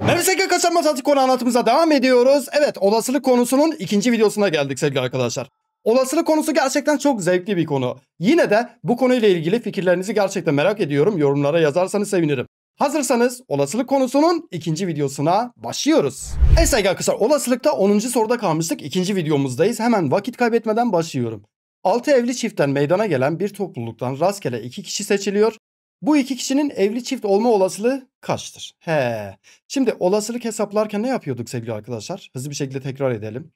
Merhaba sevgili arkadaşlar matematik konu anlatımıza devam ediyoruz. Evet olasılık konusunun ikinci videosuna geldik sevgili arkadaşlar. Olasılık konusu gerçekten çok zevkli bir konu. Yine de bu konuyla ilgili fikirlerinizi gerçekten merak ediyorum. Yorumlara yazarsanız sevinirim. Hazırsanız olasılık konusunun ikinci videosuna başlıyoruz. Evet sevgili arkadaşlar olasılıkta 10. soruda kalmıştık. İkinci videomuzdayız. Hemen vakit kaybetmeden başlıyorum. 6 evli çiftten meydana gelen bir topluluktan rastgele 2 kişi seçiliyor bu iki kişinin evli çift olma olasılığı kaçtır? He. Şimdi olasılık hesaplarken ne yapıyorduk sevgili arkadaşlar? Hızlı bir şekilde tekrar edelim.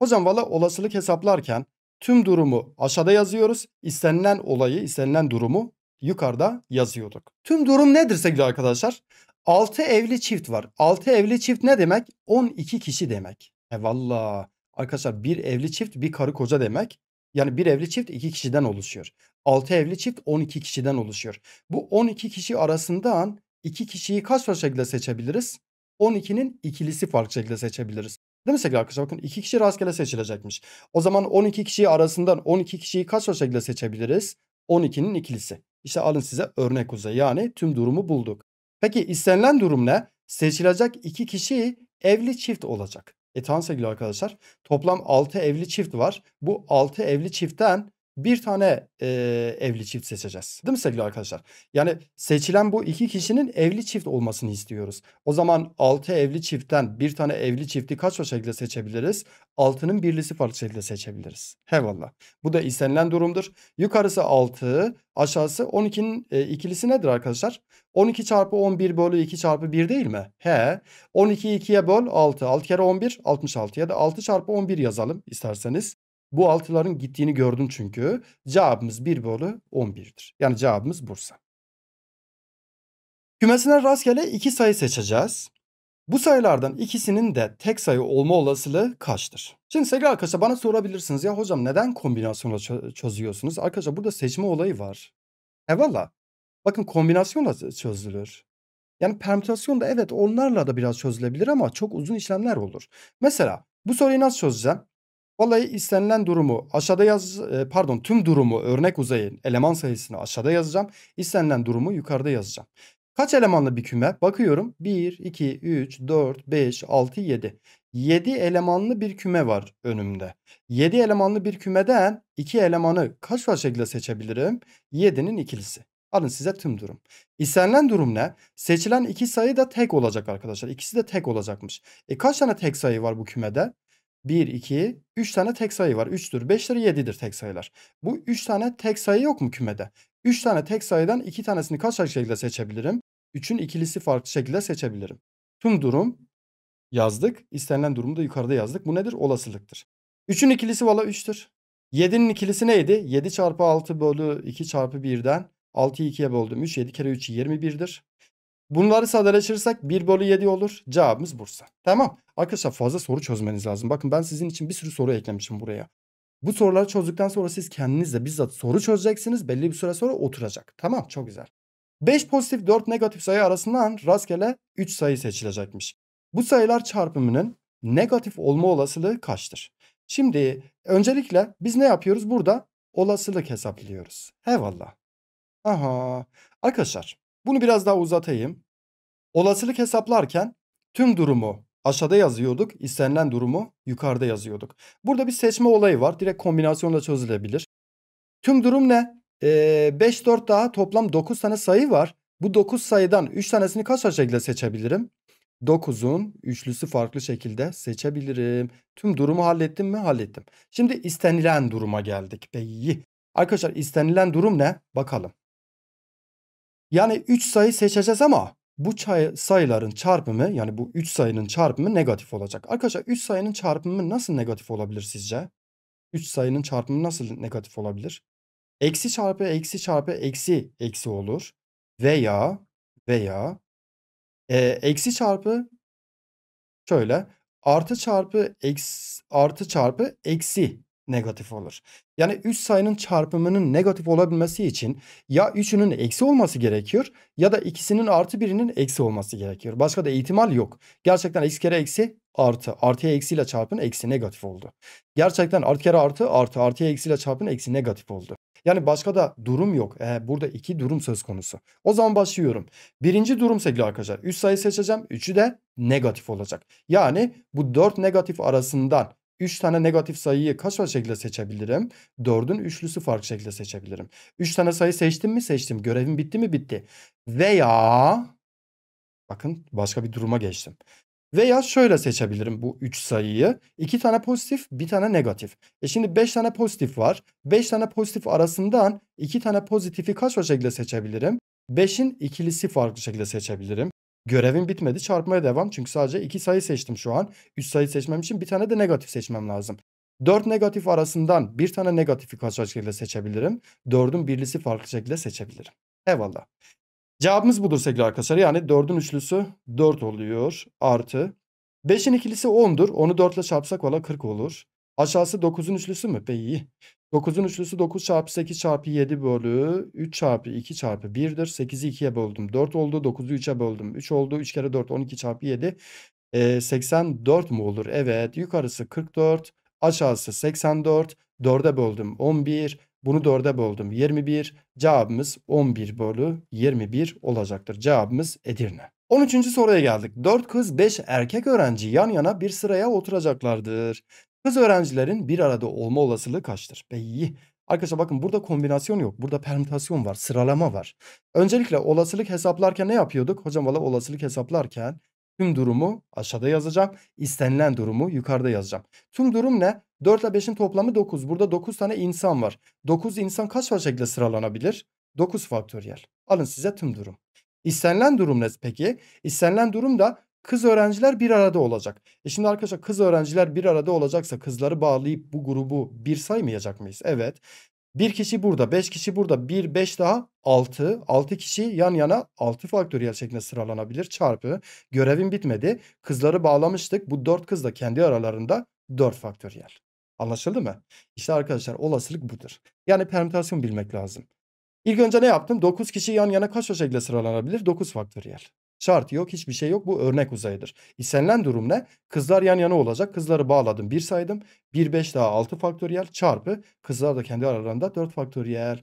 O valla olasılık hesaplarken tüm durumu aşağıda yazıyoruz. İstenilen olayı, istenilen durumu yukarıda yazıyorduk. Tüm durum nedir sevgili arkadaşlar? 6 evli çift var. 6 evli çift ne demek? 12 kişi demek. E valla arkadaşlar bir evli çift bir karı koca demek. Yani bir evli çift iki kişiden oluşuyor. Altı evli çift 12 kişiden oluşuyor. Bu 12 kişi arasından iki kişiyi kaç farklı şekilde seçebiliriz? 12'nin ikilisi farklı şekilde seçebiliriz. Değil mi sevgili arkadaşlar? Bakın iki kişi rastgele seçilecekmiş. O zaman 12 kişi arasından 12 kişiyi kaç farklı şekilde seçebiliriz? 12'nin ikilisi. İşte alın size örnek uzay. Yani tüm durumu bulduk. Peki istenilen durum ne? Seçilecek iki kişi evli çift olacak. E tam sevgili arkadaşlar toplam 6 evli çift var. Bu 6 evli çiftten bir tane e, evli çift seçeceğiz. Değil mi sevgili arkadaşlar? Yani seçilen bu iki kişinin evli çift olmasını istiyoruz. O zaman 6 evli çiftten bir tane evli çifti kaç o şekilde seçebiliriz? 6'nın birlisi farklı şekilde seçebiliriz. Hevallah. Bu da istenilen durumdur. Yukarısı 6, aşağısı 12'nin e, ikilisi nedir arkadaşlar? 12 çarpı 11 bölü 2 çarpı 1 değil mi? He. 12'yi 2'ye böl 6. 6 kere 11 66 ya da 6 çarpı 11 yazalım isterseniz. Bu altıların gittiğini gördüm çünkü. Cevabımız 1 bölü 11'dir. Yani cevabımız Bursa. Kümesinden rastgele iki sayı seçeceğiz. Bu sayılardan ikisinin de tek sayı olma olasılığı kaçtır? Şimdi sevgili arkadaşlar bana sorabilirsiniz. Ya hocam neden kombinasyonla çözüyorsunuz? Arkadaşlar burada seçme olayı var. Eyvallah. Bakın kombinasyonla çözülür. Yani permütasyon da evet onlarla da biraz çözülebilir ama çok uzun işlemler olur. Mesela bu soruyu nasıl çözeceğim? Vallahi istenilen durumu aşağıda yaz e, pardon tüm durumu örnek uzayın eleman sayısını aşağıda yazacağım. İstenilen durumu yukarıda yazacağım. Kaç elemanlı bir küme? Bakıyorum 1, 2, 3, 4, 5, 6, 7. 7 elemanlı bir küme var önümde. 7 elemanlı bir kümeden 2 elemanı kaç farklı şekilde seçebilirim? 7'nin ikilisi. Alın size tüm durum. İstenilen durum ne? Seçilen iki sayı da tek olacak arkadaşlar. İkisi de tek olacakmış. E kaç tane tek sayı var bu kümede? 1, 2, 3 tane tek sayı var. 3'tür, 5'tir, 7'dir tek sayılar. Bu 3 tane tek sayı yok mu kümede? 3 tane tek sayıdan 2 tanesini kaç farklı şekilde seçebilirim? 3'ün ikilisi farklı şekilde seçebilirim. Tüm durum yazdık. İstenilen durumu da yukarıda yazdık. Bu nedir? Olasılıktır. 3'ün ikilisi valla 3'tür. 7'nin ikilisi neydi? 7 çarpı 6 bölü 2 çarpı 1'den 6'yı 2'ye böldüm. 3, 7 kere 3, 21'dir. Bunları sadeleştirirsek 1 bölü 7 olur. Cevabımız Bursa. Tamam. Arkadaşlar fazla soru çözmeniz lazım. Bakın ben sizin için bir sürü soru eklemişim buraya. Bu soruları çözdükten sonra siz kendiniz de bizzat soru çözeceksiniz. Belli bir süre sonra oturacak. Tamam çok güzel. 5 pozitif 4 negatif sayı arasından rastgele 3 sayı seçilecekmiş. Bu sayılar çarpımının negatif olma olasılığı kaçtır? Şimdi öncelikle biz ne yapıyoruz? Burada olasılık hesaplıyoruz. Eyvallah. Aha. Arkadaşlar bunu biraz daha uzatayım. Olasılık hesaplarken tüm durumu aşağıda yazıyorduk. istenilen durumu yukarıda yazıyorduk. Burada bir seçme olayı var. Direkt kombinasyonla çözülebilir. Tüm durum ne? Ee, 5, 4 daha toplam 9 tane sayı var. Bu 9 sayıdan 3 tanesini kaç şekilde seçebilirim? 9'un üçlüsü farklı şekilde seçebilirim. Tüm durumu hallettim mi? Hallettim. Şimdi istenilen duruma geldik. Beyi. Arkadaşlar istenilen durum ne? Bakalım. Yani 3 sayı seçeceğiz ama bu çay, sayıların çarpımı yani bu 3 sayının çarpımı negatif olacak. Arkadaşlar 3 sayının çarpımı nasıl negatif olabilir sizce? 3 sayının çarpımı nasıl negatif olabilir? Eksi çarpı eksi çarpı eksi eksi olur. Veya veya e, eksi çarpı şöyle artı çarpı eksi artı çarpı eksi negatif olur. Yani 3 sayının çarpımının negatif olabilmesi için ya 3'ünün eksi olması gerekiyor ya da ikisinin artı birinin eksi olması gerekiyor. Başka da ihtimal yok. Gerçekten x kere eksi artı. Artıya eksiyle çarpın eksi negatif oldu. Gerçekten artı kere artı artı artıya eksiyle çarpın eksi negatif oldu. Yani başka da durum yok. Ee, burada iki durum söz konusu. O zaman başlıyorum. Birinci durum sevgili arkadaşlar. 3 sayı seçeceğim. 3'ü de negatif olacak. Yani bu 4 negatif arasından 3 tane negatif sayıyı kaç farklı şekilde seçebilirim? 4'ün üçlüsü farklı şekilde seçebilirim. 3 tane sayı seçtim mi? Seçtim. Görevim bitti mi? Bitti. Veya bakın başka bir duruma geçtim. Veya şöyle seçebilirim bu 3 sayıyı. 2 tane pozitif, 1 tane negatif. E şimdi 5 tane pozitif var. 5 tane pozitif arasından 2 tane pozitifi kaç farklı şekilde seçebilirim? 5'in ikilisi farklı şekilde seçebilirim. Görevim bitmedi çarpmaya devam. Çünkü sadece 2 sayı seçtim şu an. 3 sayı seçmem için bir tane de negatif seçmem lazım. 4 negatif arasından bir tane negatifi kaç şekilde seçebilirim? 4'ün birlisi farklı şekilde seçebilirim. Eyvallah. Cevabımız budur sevgili arkadaşlar. Yani 4'ün üçlüsü 4 oluyor artı. 5'in ikilisi 10'dur. Onu 4 ile çarpsak valla 40 olur. Aşağısı 9'un üçlüsü mü? Be iyi. 9'un üçlüsü 9 çarpı 8 çarpı 7 bölü 3 çarpı 2 çarpı 1'dir. 8'i 2'ye böldüm. 4 oldu. 9'u 3'e böldüm. 3 oldu. 3 kere 4 12 çarpı 7. E, 84 mu olur? Evet. Yukarısı 44. Aşağısı 84. 4'e böldüm. 11. Bunu 4'e böldüm. 21. Cevabımız 11 bölü 21 olacaktır. Cevabımız Edirne. 13. soruya geldik. 4 kız 5 erkek öğrenci yan yana bir sıraya oturacaklardır. Kız öğrencilerin bir arada olma olasılığı kaçtır? Beyi. Arkadaşlar bakın burada kombinasyon yok. Burada permütasyon var. Sıralama var. Öncelikle olasılık hesaplarken ne yapıyorduk? Hocam valla olasılık hesaplarken tüm durumu aşağıda yazacağım. İstenilen durumu yukarıda yazacağım. Tüm durum ne? 4 ile 5'in toplamı 9. Burada 9 tane insan var. 9 insan kaç farklı şekilde sıralanabilir? 9 faktöriyel. Alın size tüm durum. İstenilen durum ne peki? İstenilen durum da kız öğrenciler bir arada olacak. E şimdi arkadaşlar kız öğrenciler bir arada olacaksa kızları bağlayıp bu grubu bir saymayacak mıyız? Evet. Bir kişi burada, beş kişi burada, bir beş daha altı. Altı kişi yan yana altı faktöriyel şeklinde sıralanabilir çarpı. Görevim bitmedi. Kızları bağlamıştık. Bu dört kız da kendi aralarında dört faktöriyel. Anlaşıldı mı? İşte arkadaşlar olasılık budur. Yani permütasyon bilmek lazım. İlk önce ne yaptım? 9 kişi yan yana kaç şekilde sıralanabilir? 9 faktöriyel. Şart yok hiçbir şey yok bu örnek uzaydır. İstenilen durum ne? Kızlar yan yana olacak. Kızları bağladım 1 saydım. 1 5 daha 6 faktöriyel çarpı kızlar da kendi aralarında 4 faktöriyel.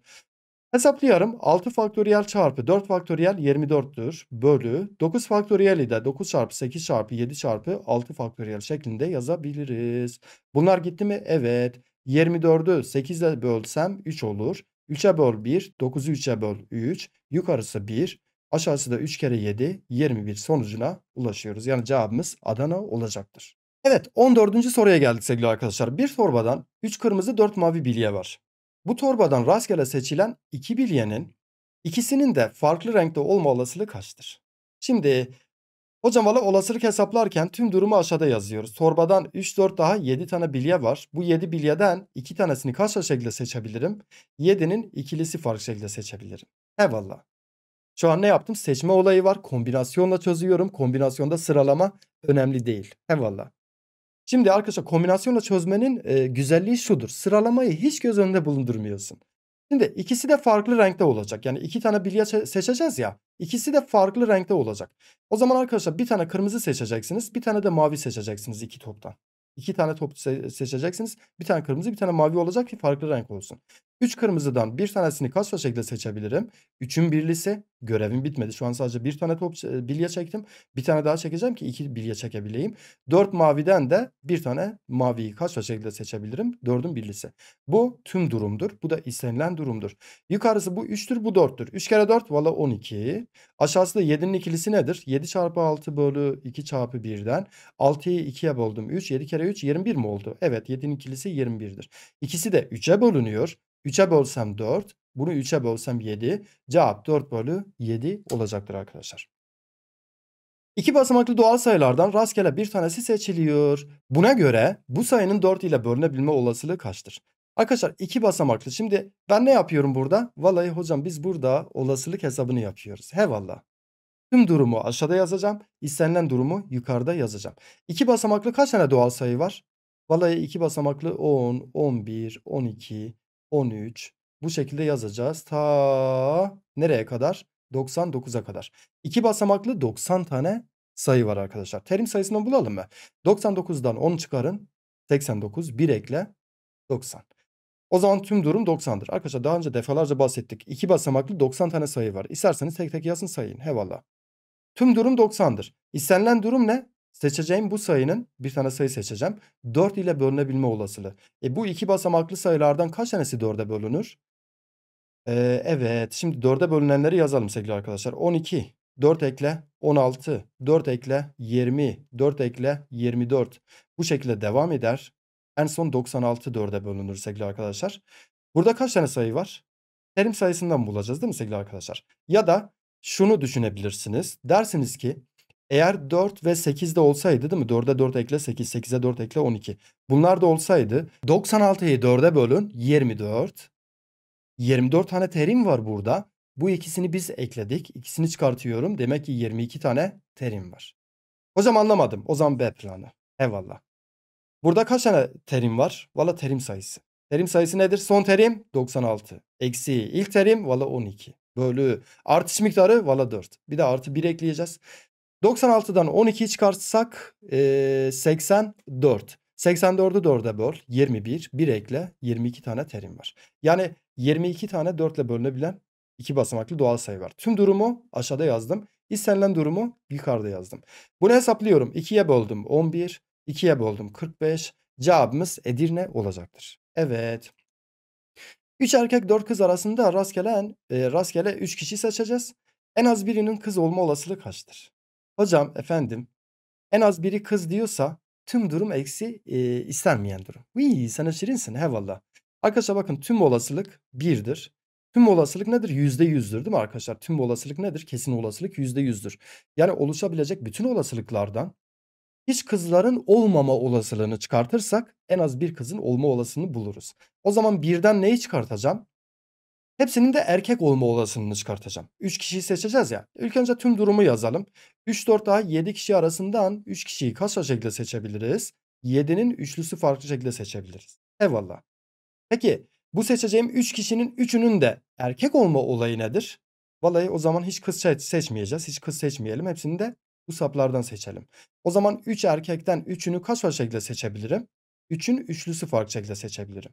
hesaplıyorum. 6 faktöriyel çarpı 4 faktöriyel 24'tür bölü 9 faktöriyeli de 9 çarpı 8 çarpı 7 çarpı 6 faktöriyel şeklinde yazabiliriz. Bunlar gitti mi? Evet. 24'ü 8 ile bölsem 3 olur. 3'e böl 1, 9'u 3'e böl 3, yukarısı 1, Aşağısı da 3 kere 7 21 sonucuna ulaşıyoruz. Yani cevabımız Adana olacaktır. Evet 14. soruya geldik sevgili arkadaşlar. Bir torbadan 3 kırmızı 4 mavi bilye var. Bu torbadan rastgele seçilen 2 bilyenin ikisinin de farklı renkte olma olasılığı kaçtır? Şimdi hocam valla olasılık hesaplarken tüm durumu aşağıda yazıyoruz. Torbadan 3-4 daha 7 tane bilye var. Bu 7 bilyeden 2 tanesini kaç şekilde seçebilirim? 7'nin ikilisi farklı şekilde seçebilirim. Eyvallah. Şu an ne yaptım? Seçme olayı var. Kombinasyonla çözüyorum. Kombinasyonda sıralama önemli değil. Eyvallah. Şimdi arkadaşlar kombinasyonla çözmenin e, güzelliği şudur. Sıralamayı hiç göz önünde bulundurmuyorsun. Şimdi ikisi de farklı renkte olacak. Yani iki tane bilya seçeceğiz ya. İkisi de farklı renkte olacak. O zaman arkadaşlar bir tane kırmızı seçeceksiniz. Bir tane de mavi seçeceksiniz iki toptan. İki tane top seçeceksiniz. Bir tane kırmızı bir tane mavi olacak ki farklı renk olsun. 3 kırmızıdan bir tanesini kaç şekilde seçebilirim? 3'ün birlisi görevim bitmedi. Şu an sadece bir tane top bilye çektim. Bir tane daha çekeceğim ki iki bilye çekebileyim. 4 maviden de bir tane maviyi kaç şekilde seçebilirim? 4'ün birlisi. Bu tüm durumdur. Bu da istenilen durumdur. Yukarısı bu 3'tür bu 4'tür. 3 kere 4 valla 12. Aşağısı da 7'nin ikilisi nedir? 7 çarpı 6 bölü 2 çarpı 1'den. 6'yı 2'ye böldüm 3. 7 kere 3 21 mi oldu? Evet 7'nin ikilisi 21'dir. İkisi de 3'e bölünüyor. 3'e bölsem 4. Bunu 3'e bölsem 7. Cevap 4 bölü 7 olacaktır arkadaşlar. İki basamaklı doğal sayılardan rastgele bir tanesi seçiliyor. Buna göre bu sayının 4 ile bölünebilme olasılığı kaçtır? Arkadaşlar iki basamaklı. Şimdi ben ne yapıyorum burada? Vallahi hocam biz burada olasılık hesabını yapıyoruz. He valla. Tüm durumu aşağıda yazacağım. İstenilen durumu yukarıda yazacağım. İki basamaklı kaç tane doğal sayı var? Vallahi iki basamaklı 10, 11, 12, 13 bu şekilde yazacağız. Ta nereye kadar? 99'a kadar. İki basamaklı 90 tane sayı var arkadaşlar. Terim sayısını bulalım mı? 99'dan 10 çıkarın. 89 1 ekle 90. O zaman tüm durum 90'dır. Arkadaşlar daha önce defalarca bahsettik. İki basamaklı 90 tane sayı var. İsterseniz tek tek yazın sayın. Hevalla. Tüm durum 90'dır. İstenilen durum ne? Seçeceğim bu sayının bir tane sayı seçeceğim. 4 ile bölünebilme olasılığı. E bu iki basamaklı sayılardan kaç tanesi 4'e bölünür? Ee, evet şimdi 4'e bölünenleri yazalım sevgili arkadaşlar. 12, 4 ekle 16, 4 ekle 20, 4 ekle 24. Bu şekilde devam eder. En son 96 4'e bölünür sevgili arkadaşlar. Burada kaç tane sayı var? Terim sayısından bulacağız değil mi sevgili arkadaşlar? Ya da şunu düşünebilirsiniz. Dersiniz ki eğer 4 ve 8 de olsaydı değil mi? 4'e 4 ekle 8, 8'e 4 ekle 12. Bunlar da olsaydı 96'yı 4'e bölün 24. 24 tane terim var burada. Bu ikisini biz ekledik. İkisini çıkartıyorum. Demek ki 22 tane terim var. Hocam anlamadım. O zaman B planı. Eyvallah. Burada kaç tane terim var? Valla terim sayısı. Terim sayısı nedir? Son terim 96. Eksi ilk terim valla 12. Bölü artış miktarı valla 4. Bir de artı 1 ekleyeceğiz. 96'dan 12'yi çıkartsak e, 84. 84'ü 4'e böl 21. 1 ekle 22 tane terim var. Yani 22 tane 4 ile bölünebilen iki basamaklı doğal sayı var. Tüm durumu aşağıda yazdım. İstenilen durumu yukarıda yazdım. Bunu hesaplıyorum. 2'ye böldüm 11. 2'ye böldüm 45. Cevabımız Edirne olacaktır. Evet. 3 erkek 4 kız arasında rastgele, e, rastgele 3 kişi seçeceğiz. En az birinin kız olma olasılığı kaçtır? hocam efendim en az biri kız diyorsa tüm durum eksi e, istenmeyen durum. Uy sana şirinsin he valla. Arkadaşlar bakın tüm olasılık birdir. Tüm olasılık nedir? Yüzde yüzdür değil mi arkadaşlar? Tüm olasılık nedir? Kesin olasılık yüzde yüzdür. Yani oluşabilecek bütün olasılıklardan hiç kızların olmama olasılığını çıkartırsak en az bir kızın olma olasılığını buluruz. O zaman birden neyi çıkartacağım? Hepsinin de erkek olma olasılığını çıkartacağım. 3 kişiyi seçeceğiz ya. İlk önce tüm durumu yazalım. 3, 4 daha 7 kişi arasından 3 kişiyi kaç şekilde seçebiliriz? 7'nin üçlüsü farklı şekilde seçebiliriz. Eyvallah. Peki bu seçeceğim 3 kişinin 3'ünün de erkek olma olayı nedir? Vallahi o zaman hiç kız seçmeyeceğiz. Hiç kız seçmeyelim. Hepsini de bu saplardan seçelim. O zaman 3 erkekten 3'ünü kaç farklı şekilde seçebilirim? 3'ün üçlüsü farklı şekilde seçebilirim.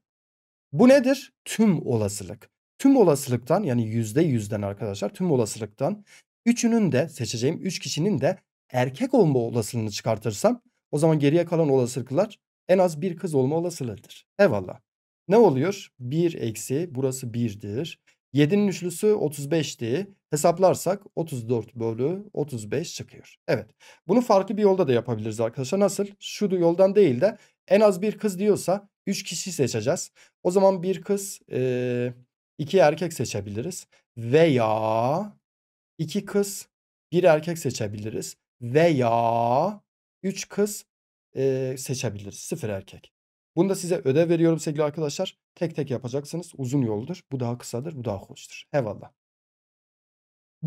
Bu nedir? Tüm olasılık tüm olasılıktan yani yüzde yüzden arkadaşlar tüm olasılıktan üçünün de seçeceğim üç kişinin de erkek olma olasılığını çıkartırsam o zaman geriye kalan olasılıklar en az bir kız olma olasılığıdır. Eyvallah. Ne oluyor? 1 eksi burası 1'dir. 7'nin üçlüsü 35'ti. Hesaplarsak 34 bölü 35 çıkıyor. Evet. Bunu farklı bir yolda da yapabiliriz arkadaşlar. Nasıl? Şu yoldan değil de en az bir kız diyorsa 3 kişi seçeceğiz. O zaman bir kız e, iki erkek seçebiliriz. Veya iki kız bir erkek seçebiliriz. Veya üç kız e, seçebiliriz. Sıfır erkek. Bunu da size ödev veriyorum sevgili arkadaşlar. Tek tek yapacaksınız. Uzun yoldur. Bu daha kısadır. Bu daha hoştur. Eyvallah.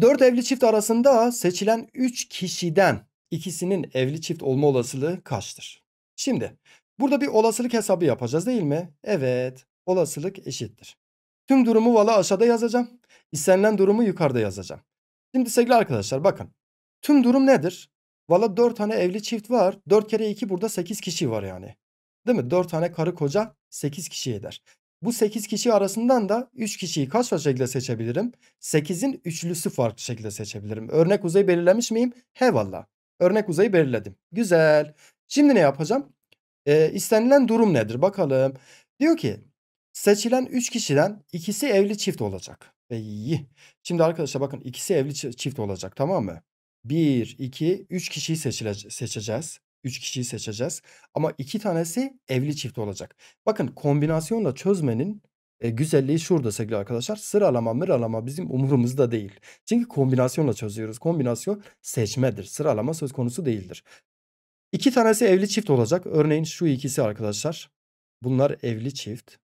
Dört evli çift arasında seçilen üç kişiden ikisinin evli çift olma olasılığı kaçtır? Şimdi burada bir olasılık hesabı yapacağız değil mi? Evet olasılık eşittir. Tüm durumu valla aşağıda yazacağım. İstenilen durumu yukarıda yazacağım. Şimdi sevgili arkadaşlar bakın. Tüm durum nedir? Valla 4 tane evli çift var. 4 kere 2 burada 8 kişi var yani. Değil mi? 4 tane karı koca 8 kişi eder. Bu 8 kişi arasından da 3 kişiyi kaç farklı şekilde seçebilirim? 8'in üçlüsü farklı şekilde seçebilirim. Örnek uzayı belirlemiş miyim? He valla. Örnek uzayı belirledim. Güzel. Şimdi ne yapacağım? E, istenilen durum nedir? Bakalım. Diyor ki Seçilen 3 kişiden ikisi evli çift olacak. İyi. Şimdi arkadaşlar bakın ikisi evli çift olacak tamam mı? 1, 2, 3 kişiyi seçeceğiz. 3 kişiyi seçeceğiz. Ama 2 tanesi evli çift olacak. Bakın kombinasyonla çözmenin e, güzelliği şurada sevgili arkadaşlar. Sıralama mıralama bizim umurumuzda değil. Çünkü kombinasyonla çözüyoruz. Kombinasyon seçmedir. Sıralama söz konusu değildir. İki tanesi evli çift olacak. Örneğin şu ikisi arkadaşlar. Bunlar evli çift.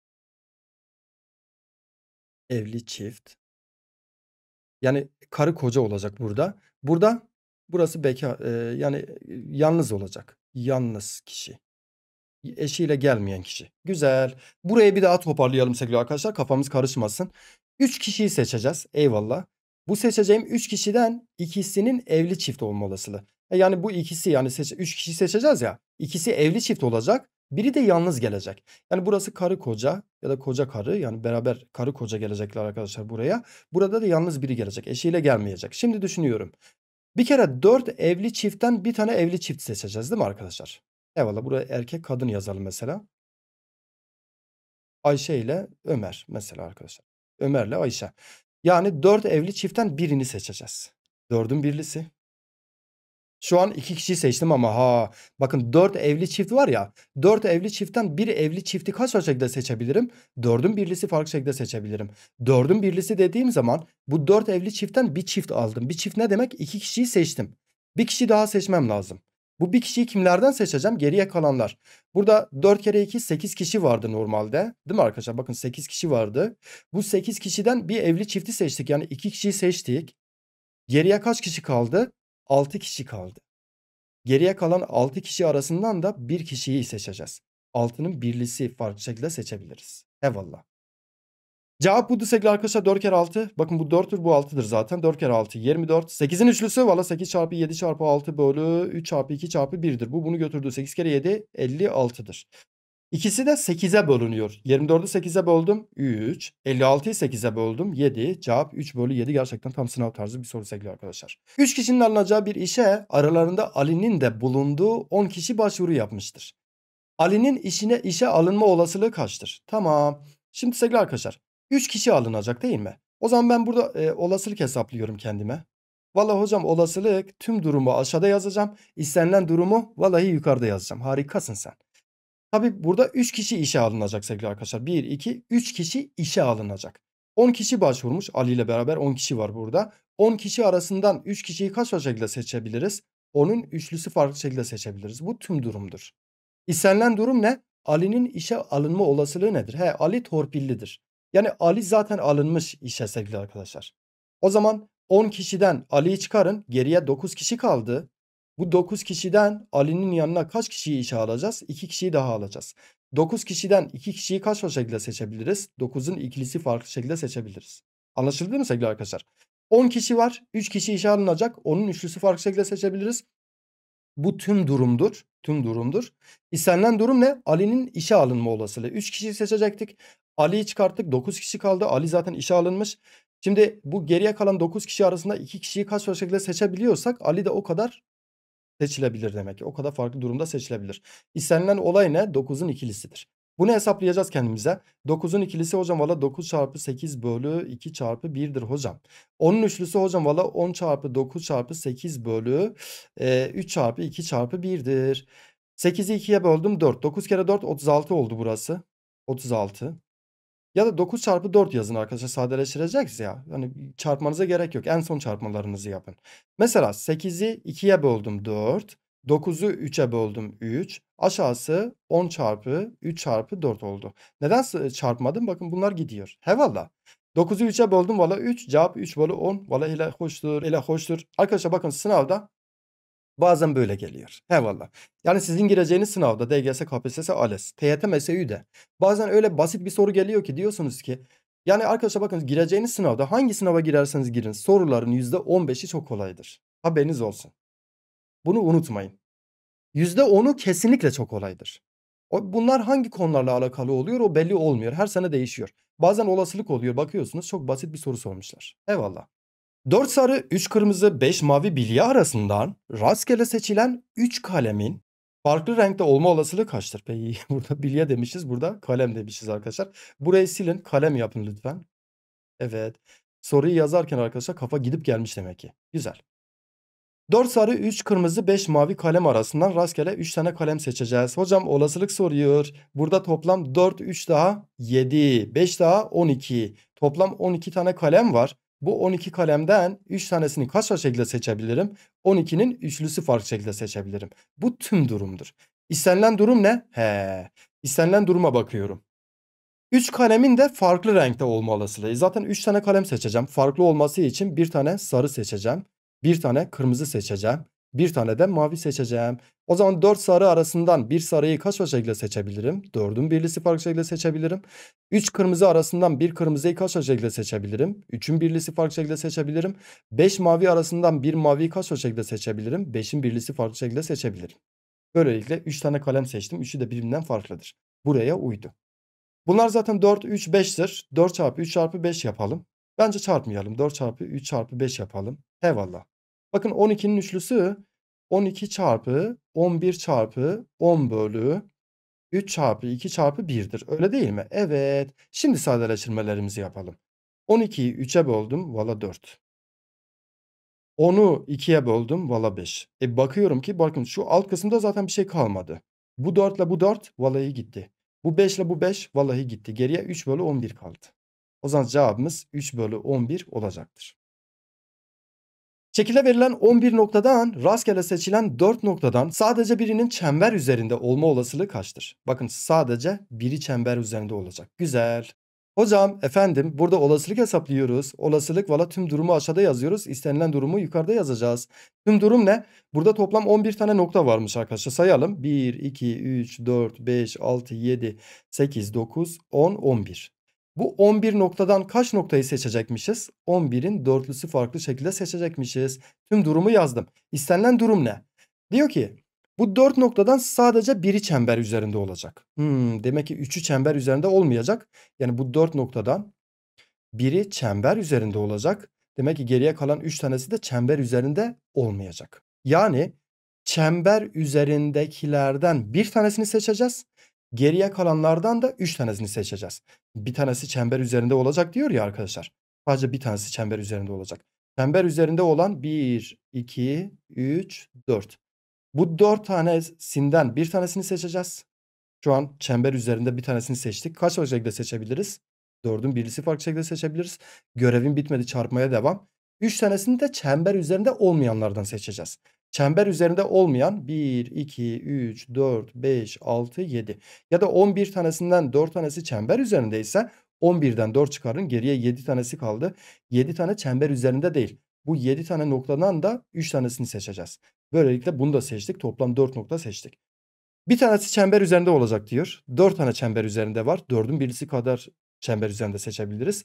Evli çift. Yani karı koca olacak burada. Burada burası bekar e, yani yalnız olacak. Yalnız kişi. Eşiyle gelmeyen kişi. Güzel. Buraya bir daha toparlayalım sevgili arkadaşlar kafamız karışmasın. 3 kişiyi seçeceğiz eyvallah. Bu seçeceğim 3 kişiden ikisinin evli çift olma olasılığı. E, yani bu ikisi yani 3 kişi seçeceğiz ya. İkisi evli çift olacak. Biri de yalnız gelecek. Yani burası karı koca ya da koca karı yani beraber karı koca gelecekler arkadaşlar buraya. Burada da yalnız biri gelecek. Eşiyle gelmeyecek. Şimdi düşünüyorum. Bir kere 4 evli çiftten bir tane evli çift seçeceğiz değil mi arkadaşlar? Eyvallah buraya erkek kadın yazalım mesela. Ayşe ile Ömer mesela arkadaşlar. Ömer ile Ayşe. Yani 4 evli çiftten birini seçeceğiz. 4'ün birlisi. Şu an iki kişiyi seçtim ama ha. Bakın dört evli çift var ya. Dört evli çiftten bir evli çifti kaç şekilde seçebilirim? Dördün birlisi farklı şekilde seçebilirim. Dördün birlisi dediğim zaman bu dört evli çiftten bir çift aldım. Bir çift ne demek? İki kişiyi seçtim. Bir kişi daha seçmem lazım. Bu bir kişiyi kimlerden seçeceğim? Geriye kalanlar. Burada 4 kere 2 8 kişi vardı normalde. Değil mi arkadaşlar? Bakın 8 kişi vardı. Bu 8 kişiden bir evli çifti seçtik. Yani 2 kişiyi seçtik. Geriye kaç kişi kaldı? 6 kişi kaldı. Geriye kalan 6 kişi arasından da bir kişiyi seçeceğiz. 6'nın birlisi farklı şekilde seçebiliriz. Eyvallah. Cevap budur sevgili arkadaşlar 4 kere 6. Bakın bu 4'tür bu 6'dır zaten. 4 kere 6 24. 8'in üçlüsü valla 8 çarpı 7 çarpı 6 bölü 3 çarpı 2 çarpı 1'dir. Bu bunu götürdü. 8 kere 7 56'dır. İkisi de 8'e bölünüyor. 24'ü 8'e böldüm 3. 56'yı 8'e böldüm 7. Cevap 3 bölü 7 gerçekten tam sınav tarzı bir soru sevgili arkadaşlar. 3 kişinin alınacağı bir işe aralarında Ali'nin de bulunduğu 10 kişi başvuru yapmıştır. Ali'nin işine işe alınma olasılığı kaçtır? Tamam. Şimdi sevgili arkadaşlar 3 kişi alınacak değil mi? O zaman ben burada e, olasılık hesaplıyorum kendime. Vallahi hocam olasılık tüm durumu aşağıda yazacağım. İstenilen durumu vallahi yukarıda yazacağım. Harikasın sen. Tabi burada 3 kişi işe alınacak sevgili arkadaşlar. 1, 2, 3 kişi işe alınacak. 10 kişi başvurmuş. Ali ile beraber 10 kişi var burada. 10 kişi arasından 3 kişiyi kaç farklı şekilde seçebiliriz? Onun üçlüsü farklı şekilde seçebiliriz. Bu tüm durumdur. İstenilen durum ne? Ali'nin işe alınma olasılığı nedir? He Ali torpillidir. Yani Ali zaten alınmış işe sevgili arkadaşlar. O zaman 10 kişiden Ali'yi çıkarın. Geriye 9 kişi kaldı. Bu 9 kişiden Ali'nin yanına kaç kişiyi işe alacağız? 2 kişiyi daha alacağız. 9 kişiden 2 kişiyi kaç farklı şekilde seçebiliriz? 9'un ikilisi farklı şekilde seçebiliriz. Anlaşıldı mı sevgili arkadaşlar? 10 kişi var. 3 kişi işe alınacak. Onun üçlüsü farklı şekilde seçebiliriz. Bu tüm durumdur. Tüm durumdur. İstenilen durum ne? Ali'nin işe alınma olasılığı. 3 kişiyi seçecektik. Ali'yi çıkarttık. 9 kişi kaldı. Ali zaten işe alınmış. Şimdi bu geriye kalan 9 kişi arasında 2 kişiyi kaç farklı şekilde seçebiliyorsak Ali de o kadar seçilebilir demek. O kadar farklı durumda seçilebilir. İstenilen olay ne? 9'un ikilisidir. Bunu hesaplayacağız kendimize. 9'un ikilisi hocam valla 9 çarpı 8 bölü 2 çarpı 1'dir hocam. 10'un üçlüsü hocam valla 10 çarpı 9 çarpı 8 bölü e, 3 çarpı 2 çarpı 1'dir. 8'i 2'ye böldüm 4. 9 kere 4 36 oldu burası. 36. Ya da 9 çarpı 4 yazın arkadaşlar sadeleştireceğiz ya. Yani çarpmanıza gerek yok. En son çarpmalarınızı yapın. Mesela 8'i 2'ye böldüm 4. 9'u 3'e böldüm 3. Aşağısı 10 çarpı 3 çarpı 4 oldu. Neden çarpmadım? Bakın bunlar gidiyor. He 9'u 3'e böldüm valla 3. Cevap 3 bölü 10. Valla ile hoştur. ile hoştur. Arkadaşlar bakın sınavda Bazen böyle geliyor. He Yani sizin gireceğiniz sınavda DGS, KPSS, ALES, TYT, MSÜ de bazen öyle basit bir soru geliyor ki diyorsunuz ki yani arkadaşlar bakın gireceğiniz sınavda hangi sınava girerseniz girin soruların %15'i çok kolaydır. Haberiniz olsun. Bunu unutmayın. %10'u kesinlikle çok kolaydır. Bunlar hangi konularla alakalı oluyor o belli olmuyor. Her sene değişiyor. Bazen olasılık oluyor bakıyorsunuz çok basit bir soru sormuşlar. Eyvallah. 4 sarı, 3 kırmızı, 5 mavi bilye arasından rastgele seçilen 3 kalemin farklı renkte olma olasılığı kaçtır? Peki burada bilye demişiz, burada kalem demişiz arkadaşlar. Burayı silin, kalem yapın lütfen. Evet. Soruyu yazarken arkadaşlar kafa gidip gelmiş demek ki. Güzel. 4 sarı, 3 kırmızı, 5 mavi kalem arasından rastgele 3 tane kalem seçeceğiz. Hocam olasılık soruyor. Burada toplam 4, 3 daha 7, 5 daha 12. Toplam 12 tane kalem var bu 12 kalemden 3 tanesini kaçar şekilde seçebilirim? 12'nin üçlüsü farklı şekilde seçebilirim. Bu tüm durumdur. İstenilen durum ne? He. İstenilen duruma bakıyorum. 3 kalemin de farklı renkte olma olasılığı. Zaten 3 tane kalem seçeceğim. Farklı olması için bir tane sarı seçeceğim. Bir tane kırmızı seçeceğim. Bir tane de mavi seçeceğim. O zaman 4 sarı arasından bir sarıyı kaç farklı şekilde seçebilirim? 4'ün birlisi farklı şekilde seçebilirim. 3 kırmızı arasından bir kırmızıyı kaç farklı şekilde seçebilirim? 3'ün birlisi farklı şekilde seçebilirim. 5 mavi arasından bir maviyi kaç farklı şekilde seçebilirim? 5'in birlisi farklı şekilde seçebilirim. Böylelikle 3 tane kalem seçtim. Üçü de birbirinden farklıdır. Buraya uydu. Bunlar zaten 4, 3, 5'tir. 4 çarpı 3 çarpı 5 yapalım. Bence çarpmayalım. 4 çarpı 3 çarpı 5 yapalım. Eyvallah. Bakın 12'nin üçlüsü 12 çarpı 11 çarpı 10 bölü 3 çarpı 2 çarpı 1'dir. Öyle değil mi? Evet. Şimdi sadeleştirmelerimizi yapalım. 12'yi 3'e böldüm. Valla 4. 10'u 2'ye böldüm. Valla 5. E bakıyorum ki bakın şu alt kısımda zaten bir şey kalmadı. Bu 4 ile bu 4 vallahi gitti. Bu 5 ile bu 5 vallahi gitti. Geriye 3 bölü 11 kaldı. O zaman cevabımız 3 bölü 11 olacaktır. Şekilde verilen 11 noktadan rastgele seçilen 4 noktadan sadece birinin çember üzerinde olma olasılığı kaçtır? Bakın sadece biri çember üzerinde olacak. Güzel. Hocam efendim burada olasılık hesaplıyoruz. Olasılık valla tüm durumu aşağıda yazıyoruz. İstenilen durumu yukarıda yazacağız. Tüm durum ne? Burada toplam 11 tane nokta varmış arkadaşlar. Sayalım. 1, 2, 3, 4, 5, 6, 7, 8, 9, 10, 11. Bu 11 noktadan kaç noktayı seçecekmişiz? 11'in dörtlüsü farklı şekilde seçecekmişiz. Tüm durumu yazdım. İstenilen durum ne? Diyor ki bu 4 noktadan sadece biri çember üzerinde olacak. Hmm, demek ki 3'ü çember üzerinde olmayacak. Yani bu 4 noktadan biri çember üzerinde olacak. Demek ki geriye kalan 3 tanesi de çember üzerinde olmayacak. Yani çember üzerindekilerden bir tanesini seçeceğiz. Geriye kalanlardan da 3 tanesini seçeceğiz. Bir tanesi çember üzerinde olacak diyor ya arkadaşlar. Sadece bir tanesi çember üzerinde olacak. Çember üzerinde olan 1, 2, 3, 4. Bu 4 tanesinden bir tanesini seçeceğiz. Şu an çember üzerinde bir tanesini seçtik. Kaç farklı şekilde seçebiliriz? 4'ün birisi farklı şekilde seçebiliriz. Görevin bitmedi çarpmaya devam. 3 tanesini de çember üzerinde olmayanlardan seçeceğiz. Çember üzerinde olmayan 1, 2, 3, 4, 5, 6, 7 ya da 11 tanesinden 4 tanesi çember üzerindeyse 11'den 4 çıkarın geriye 7 tanesi kaldı. 7 tane çember üzerinde değil. Bu 7 tane noktadan da 3 tanesini seçeceğiz. Böylelikle bunu da seçtik. Toplam 4 nokta seçtik. Bir tanesi çember üzerinde olacak diyor. 4 tane çember üzerinde var. 4'ün birisi kadar çember üzerinde seçebiliriz.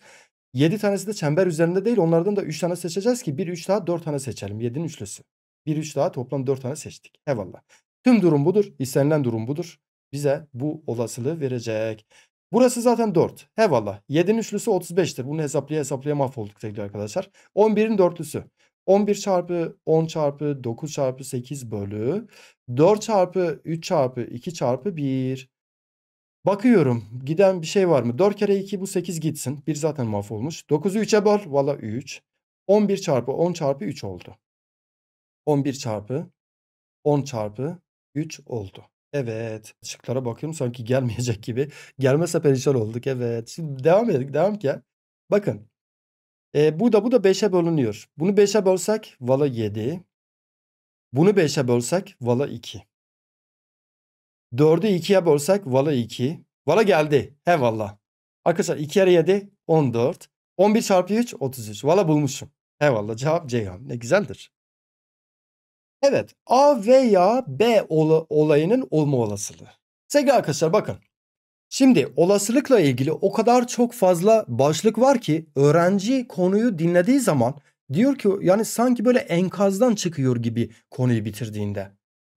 7 tanesi de çember üzerinde değil. Onlardan da 3 tane seçeceğiz ki 1 3 daha 4 tane seçelim. 7'nin üçlüsü. 1, 3 daha toplam 4 tane seçtik. Eyvallah. Tüm durum budur. İstenilen durum budur. Bize bu olasılığı verecek. Burası zaten 4. Eyvallah. 7'nin üçlüsü 35'tir. Bunu hesaplaya hesaplaya mahvolduk sevgili arkadaşlar. 11'in dörtlüsü. 11 çarpı 10 çarpı 9 çarpı 8 bölü 4 çarpı 3 çarpı 2 çarpı 1. Bakıyorum giden bir şey var mı? 4 kere 2 bu 8 gitsin. 1 zaten mahvolmuş. 9'u 3'e böl. Valla 3. 11 çarpı 10 çarpı 3 oldu. 11 çarpı 10 çarpı 3 oldu. Evet şıklara bakıyorum sanki gelmeyecek gibi. Gelmezse perişan olduk evet. Şimdi devam edelim devam ki. Bakın e, bu da bu da 5'e bölünüyor. Bunu 5'e bölsek vala 7. Bunu 5'e bölsek vala 2. 4'ü 2'ye bölsek vala 2. Vala geldi. He valla. Arkadaşlar 2 kere 7 14. 11 çarpı 3 33. Valla bulmuşum. He valla cevap Ceyhan. Ne güzeldir. Evet A veya B olayının olma olasılığı. Sevgili arkadaşlar bakın. Şimdi olasılıkla ilgili o kadar çok fazla başlık var ki öğrenci konuyu dinlediği zaman diyor ki yani sanki böyle enkazdan çıkıyor gibi konuyu bitirdiğinde.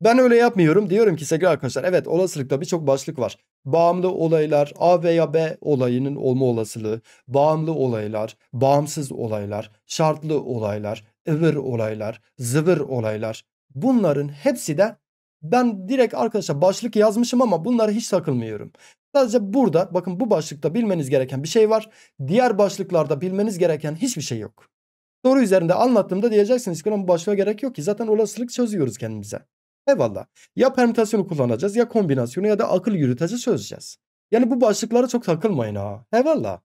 Ben öyle yapmıyorum. Diyorum ki sevgili arkadaşlar evet olasılıkta birçok başlık var. Bağımlı olaylar, A veya B olayının olma olasılığı, bağımlı olaylar, bağımsız olaylar, şartlı olaylar, ıvır olaylar, zıvır olaylar, Bunların hepsi de ben direkt arkadaşlar başlık yazmışım ama bunlara hiç takılmıyorum. Sadece burada bakın bu başlıkta bilmeniz gereken bir şey var. Diğer başlıklarda bilmeniz gereken hiçbir şey yok. Soru üzerinde anlattığımda diyeceksiniz ki bu başlığa gerek yok ki zaten olasılık çözüyoruz kendimize. Eyvallah. Ya permütasyonu kullanacağız ya kombinasyonu ya da akıl yürüteci çözeceğiz. Yani bu başlıklara çok takılmayın ha. Eyvallah.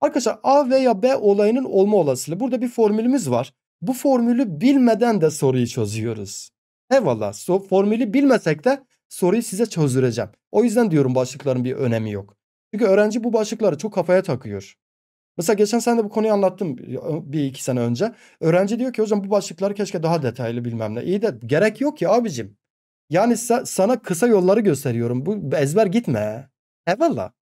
Arkadaşlar A veya B olayının olma olasılığı. Burada bir formülümüz var bu formülü bilmeden de soruyu çözüyoruz. Eyvallah so, formülü bilmesek de soruyu size çözdüreceğim. O yüzden diyorum başlıkların bir önemi yok. Çünkü öğrenci bu başlıkları çok kafaya takıyor. Mesela geçen sene de bu konuyu anlattım bir iki sene önce. Öğrenci diyor ki hocam bu başlıkları keşke daha detaylı bilmem ne. İyi de gerek yok ya abicim. Yani sa sana kısa yolları gösteriyorum. Bu ezber gitme. Eyvallah.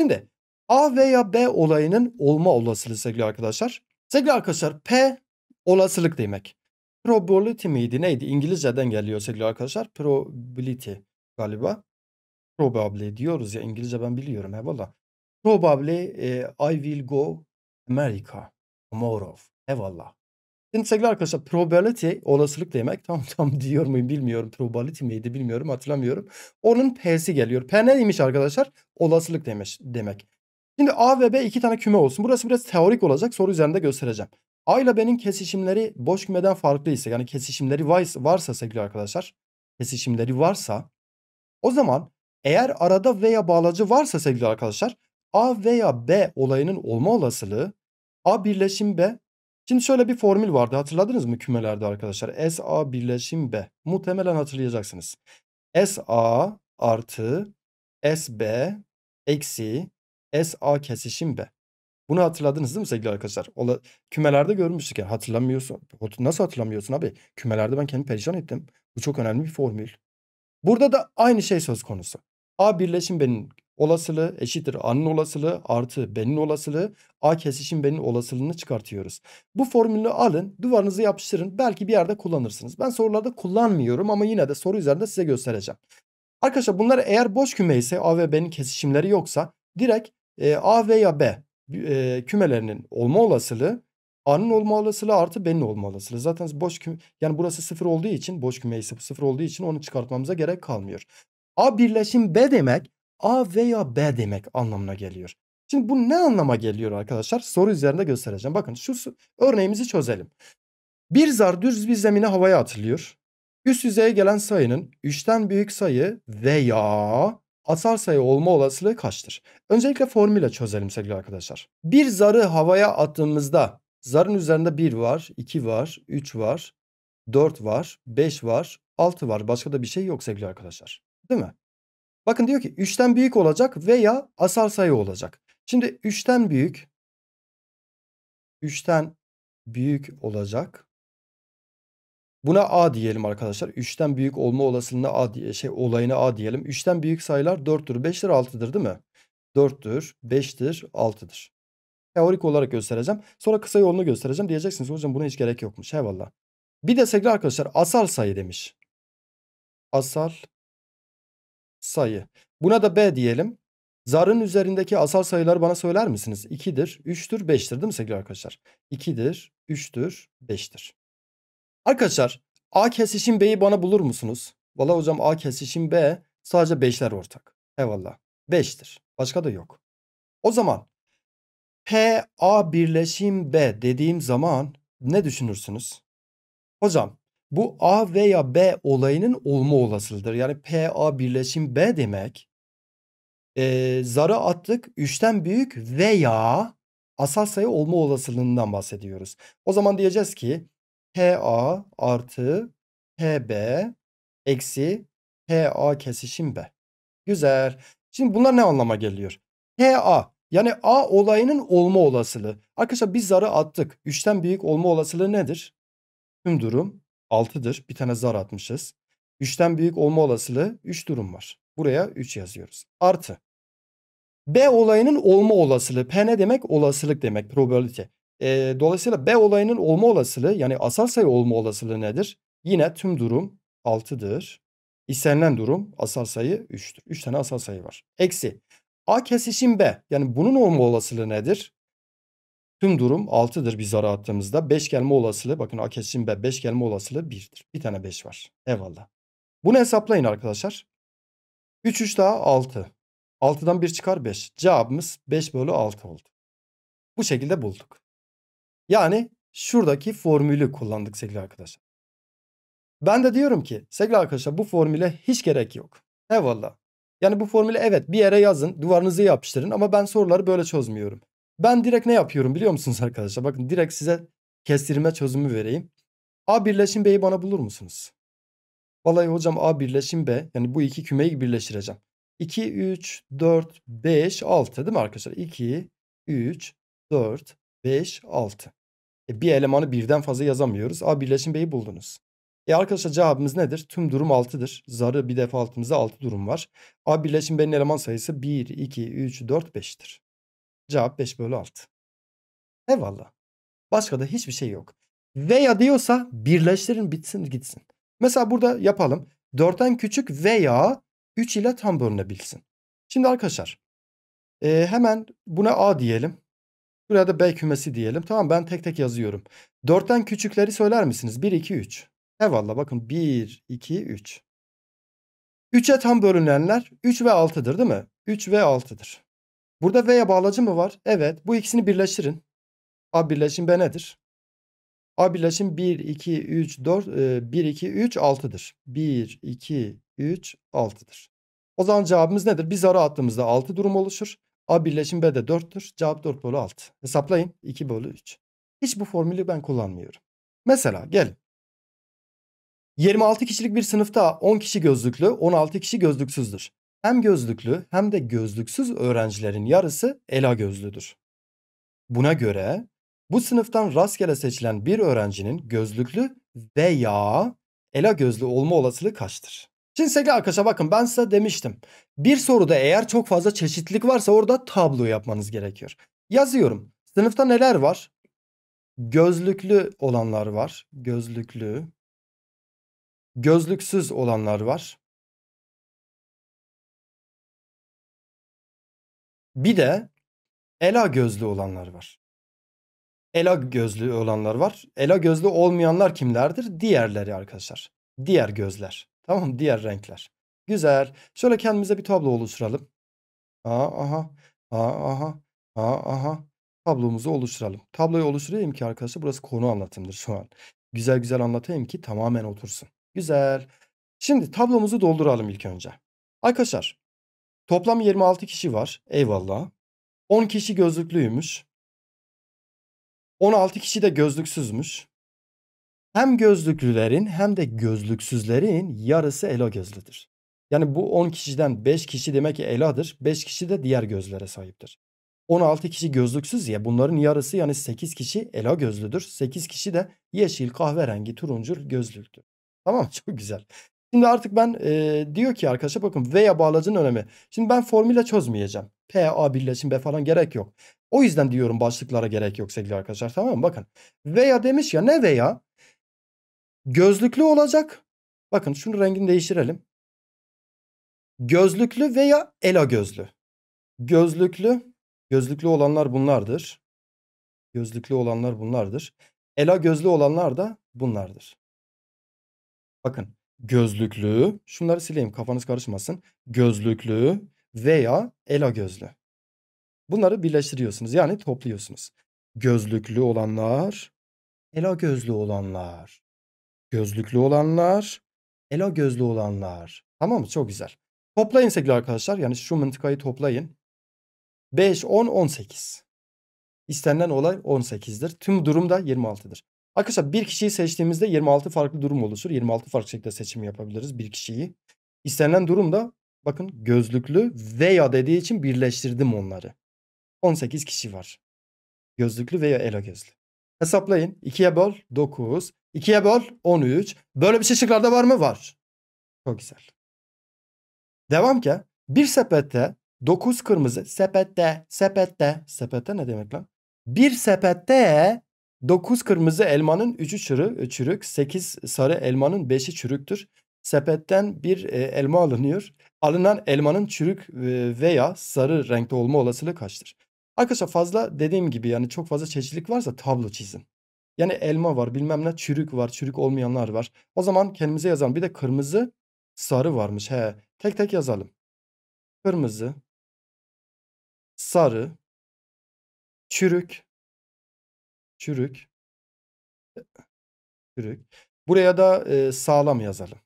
Şimdi A veya B olayının olma olasılığı sevgili arkadaşlar. Sevgili arkadaşlar P Olasılık demek. Probability miydi neydi? İngilizceden geliyor sevgili arkadaşlar. Probability galiba. Probably diyoruz ya İngilizce ben biliyorum he valla. Probably e, I will go America tomorrow. He valla. Şimdi sevgili arkadaşlar probability olasılık demek. Tam tam diyor muyum bilmiyorum. Probability miydi bilmiyorum hatırlamıyorum. Onun P'si geliyor. P neymiş arkadaşlar? Olasılık demiş, demek. Şimdi A ve B iki tane küme olsun. Burası biraz teorik olacak. Soru üzerinde göstereceğim. A ile B'nin kesişimleri boş kümeden farklı ise yani kesişimleri varsa sevgili arkadaşlar kesişimleri varsa o zaman eğer arada veya bağlacı varsa sevgili arkadaşlar A veya B olayının olma olasılığı A birleşim B. Şimdi şöyle bir formül vardı hatırladınız mı kümelerde arkadaşlar? S A birleşim B. Muhtemelen hatırlayacaksınız. S A artı S B eksi S A kesişim B. Bunu hatırladınız değil mi sevgili arkadaşlar? Ola, kümelerde görmüştük yani hatırlamıyorsun. Nasıl hatırlamıyorsun abi? Kümelerde ben kendimi perişan ettim. Bu çok önemli bir formül. Burada da aynı şey söz konusu. A birleşim benim olasılığı eşittir A'nın olasılığı artı B'nin olasılığı. A kesişim B'nin olasılığını çıkartıyoruz. Bu formülü alın duvarınızı yapıştırın belki bir yerde kullanırsınız. Ben sorularda kullanmıyorum ama yine de soru üzerinde size göstereceğim. Arkadaşlar bunlar eğer boş küme ise A ve B'nin kesişimleri yoksa direkt e, A veya B e, kümelerinin olma olasılığı A'nın olma olasılığı artı B'nin olma olasılığı. Zaten boş küme yani burası sıfır olduğu için boş kümeyi sıfır olduğu için onu çıkartmamıza gerek kalmıyor. A birleşim B demek A veya B demek anlamına geliyor. Şimdi bu ne anlama geliyor arkadaşlar? Soru üzerinde göstereceğim. Bakın şu örneğimizi çözelim. Bir zar düz bir zemine havaya atılıyor. Üst yüzeye gelen sayının 3'ten büyük sayı veya asal sayı olma olasılığı kaçtır? Öncelikle formülle çözelim sevgili arkadaşlar. Bir zarı havaya attığımızda zarın üzerinde 1 var, 2 var, 3 var, 4 var, 5 var, 6 var. Başka da bir şey yok sevgili arkadaşlar. Değil mi? Bakın diyor ki 3'ten büyük olacak veya asal sayı olacak. Şimdi 3'ten büyük 3'ten büyük olacak Buna A diyelim arkadaşlar. 3'ten büyük olma olasılığına A diye şey olayına A diyelim. 3'ten büyük sayılar 4'tür, 5'tir, 6'dır değil mi? 4'tür, 5'tir, 6'dır. Teorik olarak göstereceğim. Sonra kısa yolunu göstereceğim. Diyeceksiniz hocam buna hiç gerek yokmuş. Eyvallah. Bir de sevgili arkadaşlar asal sayı demiş. Asal sayı. Buna da B diyelim. Zarın üzerindeki asal sayıları bana söyler misiniz? 2'dir, 3'tür, 5'tir değil mi sevgili arkadaşlar? 2'dir, 3'tür, 5'tir. Arkadaşlar A kesişim B'yi bana bulur musunuz? Valla hocam A kesişim B sadece 5'ler ortak. Eyvallah. 5'tir. Başka da yok. O zaman P A birleşim B dediğim zaman ne düşünürsünüz? Hocam bu A veya B olayının olma olasılığıdır. Yani P A birleşim B demek e, zarı attık 3'ten büyük veya asal sayı olma olasılığından bahsediyoruz. O zaman diyeceğiz ki HA artı HB eksi HA kesişim B. Güzel. Şimdi bunlar ne anlama geliyor? HA yani A olayının olma olasılığı. Arkadaşlar biz zarı attık. 3'ten büyük olma olasılığı nedir? Tüm durum 6'dır. Bir tane zar atmışız. 3'ten büyük olma olasılığı 3 durum var. Buraya 3 yazıyoruz. Artı. B olayının olma olasılığı. P ne demek? Olasılık demek. Probability. E, dolayısıyla B olayının olma olasılığı yani asal sayı olma olasılığı nedir? Yine tüm durum 6'dır. İstenilen durum asal sayı 3'tür. 3 tane asal sayı var. Eksi A kesişim B. Yani bunun olma olasılığı nedir? Tüm durum 6'dır bir ara attığımızda. 5 gelme olasılığı bakın A kesişim B 5 gelme olasılığı 1'dir. Bir tane 5 var. Eyvallah. Bunu hesaplayın arkadaşlar. 3 3 daha 6. 6'dan 1 çıkar 5. Cevabımız 5 bölü 6 oldu. Bu şekilde bulduk. Yani şuradaki formülü kullandık sevgili arkadaşlar. Ben de diyorum ki sevgili arkadaşlar bu formüle hiç gerek yok. Eyvallah. Yani bu formülü evet bir yere yazın duvarınızı yapıştırın ama ben soruları böyle çözmüyorum. Ben direkt ne yapıyorum biliyor musunuz arkadaşlar? Bakın direkt size kestirme çözümü vereyim. A birleşim B'yi bana bulur musunuz? Vallahi hocam A birleşim B yani bu iki kümeyi birleştireceğim. 2, 3, 4, 5, 6 değil mi arkadaşlar? 2, 3, 4, 5, 6. E, bir elemanı birden fazla yazamıyoruz. A birleşim B'yi buldunuz. E arkadaşlar cevabımız nedir? Tüm durum 6'dır. Zarı bir defa altımızda 6 durum var. A birleşim B'nin eleman sayısı 1, 2, 3, 4, 5'tir. Cevap 5 bölü 6. Eyvallah. Başka da hiçbir şey yok. Veya diyorsa birleştirin bitsin gitsin. Mesela burada yapalım. 4'ten küçük veya 3 ile tam bölünebilsin. Şimdi arkadaşlar e, hemen buna A diyelim. Buraya da B kümesi diyelim. Tamam ben tek tek yazıyorum. 4'ten küçükleri söyler misiniz? 1, 2, 3. Eyvallah bakın 1, 2, 3. 3'e tam bölünenler 3 ve 6'dır değil mi? 3 ve 6'dır. Burada V'ye bağlacı mı var? Evet. Bu ikisini birleştirin. A birleşim B nedir? A birleşim 1, 2, 3, 4, 1, 2, 3, 6'dır. 1, 2, 3, 6'dır. O zaman cevabımız nedir? Biz ara attığımızda 6 durum oluşur. A birleşim B de 4'tür. Cevap 4 bölü 6. Hesaplayın 2 bölü 3. Hiç bu formülü ben kullanmıyorum. Mesela gel. 26 kişilik bir sınıfta 10 kişi gözlüklü, 16 kişi gözlüksüzdür. Hem gözlüklü hem de gözlüksüz öğrencilerin yarısı ela gözlüdür. Buna göre bu sınıftan rastgele seçilen bir öğrencinin gözlüklü veya ela gözlü olma olasılığı kaçtır? Şimdi sevgili arkadaşlar bakın ben size demiştim. Bir soruda eğer çok fazla çeşitlilik varsa orada tablo yapmanız gerekiyor. Yazıyorum. Sınıfta neler var? Gözlüklü olanlar var. Gözlüklü. Gözlüksüz olanlar var. Bir de ela gözlü olanlar var. Ela gözlü olanlar var. Ela gözlü olmayanlar kimlerdir? Diğerleri arkadaşlar. Diğer gözler. Tamam diğer renkler. Güzel. Şöyle kendimize bir tablo oluşturalım. Aa, aha. Aa, aha. Aa, aha. Tablomuzu oluşturalım. Tabloyu oluşturayım ki arkadaşlar burası konu anlatımdır şu an. Güzel güzel anlatayım ki tamamen otursun. Güzel. Şimdi tablomuzu dolduralım ilk önce. Arkadaşlar toplam 26 kişi var. Eyvallah. 10 kişi gözlüklüymüş. 16 kişi de gözlüksüzmüş. Hem gözlüklülerin hem de gözlüksüzlerin yarısı ela gözlüdür. Yani bu 10 kişiden 5 kişi demek ki eladır. 5 kişi de diğer gözlere sahiptir. 16 kişi gözlüksüz ya bunların yarısı yani 8 kişi ela gözlüdür. 8 kişi de yeşil, kahverengi, turuncu gözlüktür. Tamam çok güzel. Şimdi artık ben e, diyor ki arkadaşlar bakın veya bağlacın önemi. Şimdi ben formüle çözmeyeceğim. P, A birleşim falan gerek yok. O yüzden diyorum başlıklara gerek yok sevgili arkadaşlar tamam mı? Bakın veya demiş ya ne veya? Gözlüklü olacak. Bakın şunu rengini değiştirelim. Gözlüklü veya ela gözlü. Gözlüklü, gözlüklü olanlar bunlardır. Gözlüklü olanlar bunlardır. Ela gözlü olanlar da bunlardır. Bakın gözlüklü, şunları sileyim kafanız karışmasın. Gözlüklü veya ela gözlü. Bunları birleştiriyorsunuz yani topluyorsunuz. Gözlüklü olanlar, ela gözlü olanlar. Gözlüklü olanlar, elo gözlü olanlar. Tamam mı? Çok güzel. Toplayın sevgili arkadaşlar. Yani şu mıntıkayı toplayın. 5, 10, 18. İstenilen olay 18'dir. Tüm durum da 26'dır. Arkadaşlar bir kişiyi seçtiğimizde 26 farklı durum oluşur. 26 farklı şekilde seçim yapabiliriz bir kişiyi. İstenilen durum da bakın gözlüklü veya dediği için birleştirdim onları. 18 kişi var. Gözlüklü veya elo gözlü. Hesaplayın. 2'ye bol, 9. 2'ye böl 13. Böyle bir şey şıklarda var mı? Var. Çok güzel. Devam ki. Bir sepette 9 kırmızı sepette sepette sepette ne demek lan? Bir sepette 9 kırmızı elmanın 3'ü çürü, çürük, 8 sarı elmanın 5'i çürüktür. Sepetten bir e, elma alınıyor. Alınan elmanın çürük e, veya sarı renkte olma olasılığı kaçtır? Arkadaşlar fazla dediğim gibi yani çok fazla çeşitlilik varsa tablo çizin. Yani elma var bilmem ne çürük var çürük olmayanlar var. O zaman kendimize yazalım. Bir de kırmızı sarı varmış. He tek tek yazalım. Kırmızı sarı çürük çürük çürük. Buraya da e, sağlam yazalım.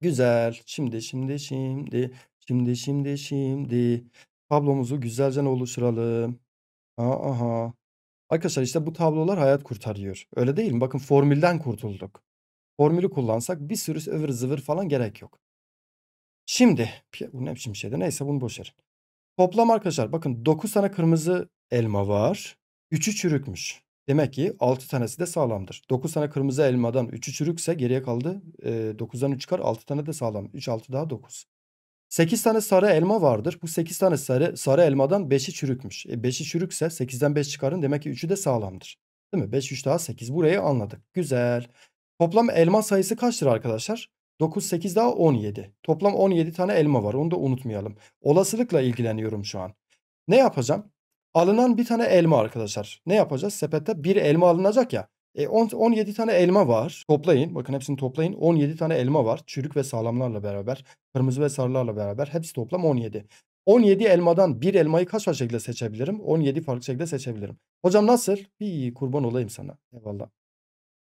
Güzel. Şimdi şimdi şimdi şimdi şimdi şimdi tablomuzu güzelce oluşturalım. Aha, aha. Arkadaşlar işte bu tablolar hayat kurtarıyor. Öyle değil mi? Bakın formülden kurtulduk. Formülü kullansak bir sürü ıvır zıvır falan gerek yok. Şimdi bu ne biçim şeydi neyse bunu boş Toplam arkadaşlar bakın 9 tane kırmızı elma var. 3'ü çürükmüş. Demek ki 6 tanesi de sağlamdır. 9 tane kırmızı elmadan 3'ü çürükse geriye kaldı. E, 9'dan 3 çıkar 6 tane de sağlam. 3 6 daha 9. 8 tane sarı elma vardır. Bu 8 tane sarı, sarı elmadan 5'i çürükmüş. E 5'i çürükse 8'den 5 çıkarın demek ki 3'ü de sağlamdır. Değil mi? 5 3 daha 8 burayı anladık. Güzel. Toplam elma sayısı kaçtır arkadaşlar? 9 8 daha 17. Toplam 17 tane elma var. Onu da unutmayalım. Olasılıkla ilgileniyorum şu an. Ne yapacağım? Alınan bir tane elma arkadaşlar. Ne yapacağız? Sepette bir elma alınacak ya. E, 17 tane elma var. Toplayın. Bakın hepsini toplayın. 17 tane elma var. Çürük ve sağlamlarla beraber. Kırmızı ve sarılarla beraber. Hepsi toplam 17. 17 elmadan bir elmayı kaç farklı şekilde seçebilirim? 17 farklı şekilde seçebilirim. Hocam nasıl? Bir kurban olayım sana. Eyvallah.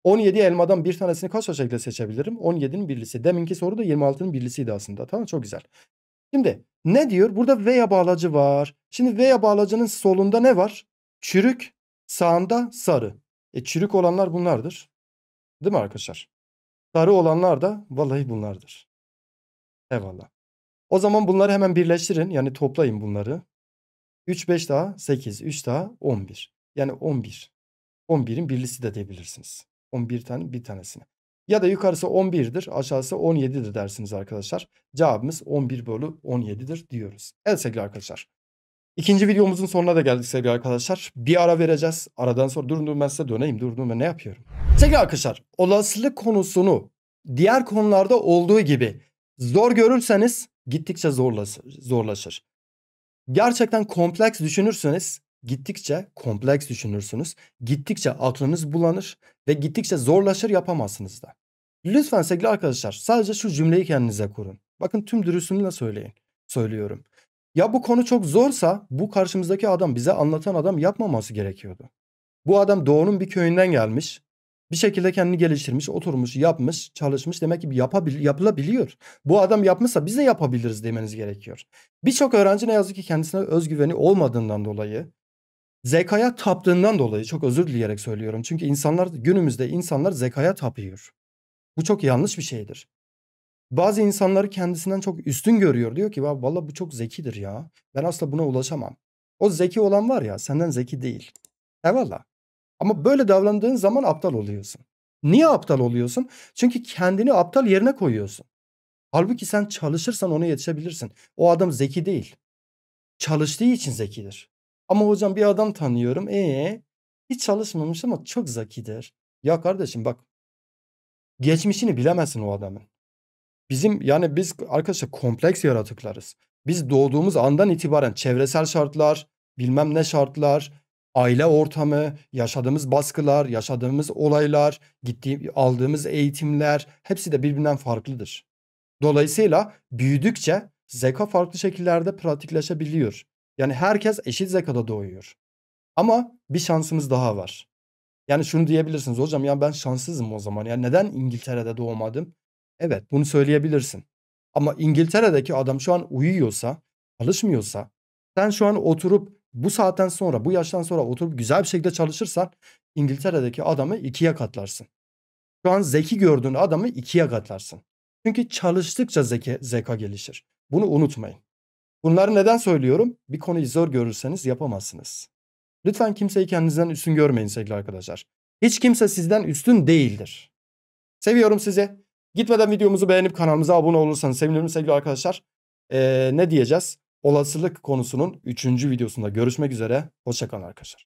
17 elmadan bir tanesini kaç farklı şekilde seçebilirim? 17'nin birlisi. Deminki soru da 26'nın birlisiydi aslında. Tamam çok güzel. Şimdi ne diyor? Burada veya bağlacı var. Şimdi veya bağlacının solunda ne var? Çürük, sağında sarı. E çürük olanlar bunlardır. Değil mi arkadaşlar? Sarı olanlar da vallahi bunlardır. Eyvallah. O zaman bunları hemen birleştirin. Yani toplayın bunları. 3, 5 daha 8, 3 daha 11. Yani 11. 11'in birlisi de diyebilirsiniz. 11 tane bir tanesini. Ya da yukarısı 11'dir aşağısı 17'dir dersiniz arkadaşlar. Cevabımız 11 bölü 17'dir diyoruz. Evet sevgili arkadaşlar İkinci videomuzun sonuna da geldik sevgili arkadaşlar. Bir ara vereceğiz. Aradan sonra durun durun ben size döneyim. Durun durun ben ne yapıyorum? Sevgili arkadaşlar olasılık konusunu diğer konularda olduğu gibi zor görürseniz gittikçe zorlaşır. Gerçekten kompleks düşünürseniz gittikçe kompleks düşünürsünüz. Gittikçe aklınız bulanır ve gittikçe zorlaşır yapamazsınız da. Lütfen sevgili arkadaşlar sadece şu cümleyi kendinize kurun. Bakın tüm de söyleyin. Söylüyorum. Ya bu konu çok zorsa bu karşımızdaki adam bize anlatan adam yapmaması gerekiyordu. Bu adam doğunun bir köyünden gelmiş. Bir şekilde kendini geliştirmiş, oturmuş, yapmış, çalışmış. Demek ki yapabil yapılabiliyor. Bu adam yapmışsa biz de yapabiliriz demeniz gerekiyor. Birçok öğrenci ne yazık ki kendisine özgüveni olmadığından dolayı, zekaya taptığından dolayı çok özür dileyerek söylüyorum. Çünkü insanlar günümüzde insanlar zekaya tapıyor. Bu çok yanlış bir şeydir. Bazı insanları kendisinden çok üstün görüyor. Diyor ki valla bu çok zekidir ya. Ben asla buna ulaşamam. O zeki olan var ya senden zeki değil. Eyvallah. Ama böyle davrandığın zaman aptal oluyorsun. Niye aptal oluyorsun? Çünkü kendini aptal yerine koyuyorsun. Halbuki sen çalışırsan ona yetişebilirsin. O adam zeki değil. Çalıştığı için zekidir. Ama hocam bir adam tanıyorum. Ee, hiç çalışmamış ama çok zekidir. Ya kardeşim bak. Geçmişini bilemezsin o adamın. Bizim yani biz arkadaşlar kompleks yaratıklarız. Biz doğduğumuz andan itibaren çevresel şartlar, bilmem ne şartlar, aile ortamı, yaşadığımız baskılar, yaşadığımız olaylar, gittiğim aldığımız eğitimler hepsi de birbirinden farklıdır. Dolayısıyla büyüdükçe zeka farklı şekillerde pratikleşebiliyor. Yani herkes eşit zekada doğuyor. Ama bir şansımız daha var. Yani şunu diyebilirsiniz hocam ya ben şanssızım o zaman. Ya neden İngiltere'de doğmadım? Evet bunu söyleyebilirsin. Ama İngiltere'deki adam şu an uyuyorsa, çalışmıyorsa, sen şu an oturup bu saatten sonra, bu yaştan sonra oturup güzel bir şekilde çalışırsan İngiltere'deki adamı ikiye katlarsın. Şu an zeki gördüğün adamı ikiye katlarsın. Çünkü çalıştıkça zeki, zeka gelişir. Bunu unutmayın. Bunları neden söylüyorum? Bir konuyu zor görürseniz yapamazsınız. Lütfen kimseyi kendinizden üstün görmeyin sevgili arkadaşlar. Hiç kimse sizden üstün değildir. Seviyorum sizi. Gitmeden videomuzu beğenip kanalımıza abone olursanız sevinirim sevgili arkadaşlar. Ee, ne diyeceğiz? Olasılık konusunun 3. videosunda görüşmek üzere. Hoşçakalın arkadaşlar.